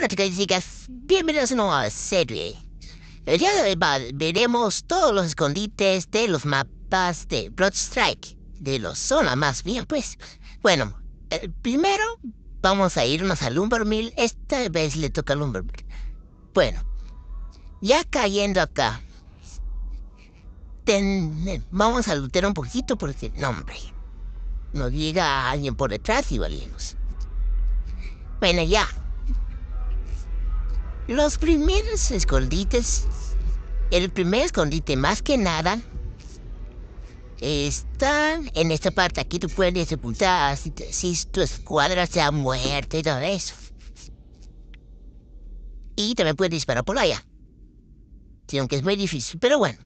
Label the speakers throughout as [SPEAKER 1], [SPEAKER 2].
[SPEAKER 1] Hola chicas y chicas, bienvenidos a una nueva serie. Ya veremos todos los escondites de los mapas de Bloodstrike, de los zona más bien pues. Bueno, el primero vamos a irnos a Lumbermill, esta vez le toca a Lumbermill. Bueno, ya cayendo acá, vamos a luchar un poquito porque, no hombre, nos llega alguien por detrás y valimos. Bueno, ya, los primeros escondites, el primer escondite más que nada, están en esta parte. Aquí tú puedes sepultar si, tu escuadra se ha muerto y todo eso. Y también puedes disparar por allá. aunque es muy difícil, pero bueno.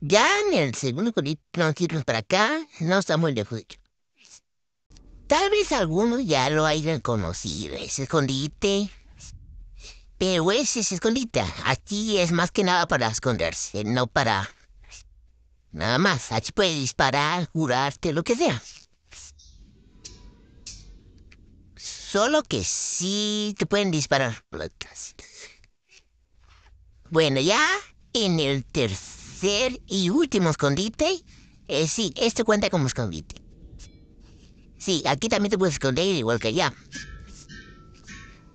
[SPEAKER 1] Ya en el segundo escondite, no, para acá, no está muy lejos de hecho. Tal vez algunos ya lo hayan conocido, ese escondite. Pero ese es escondite. Aquí es más que nada para esconderse, no para... Nada más. Aquí puedes disparar, jurarte, lo que sea. Solo que sí te pueden disparar. Bueno, ya en el tercer y último escondite... Eh, sí, esto cuenta como escondite. Sí, aquí también te puedes esconder igual que allá.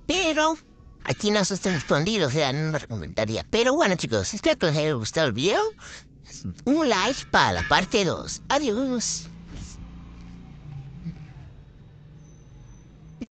[SPEAKER 1] Pero aquí no se está respondido, o sea, no me recomendaría. Pero bueno, chicos, espero que les haya gustado el video. Un like para la parte 2. Adiós.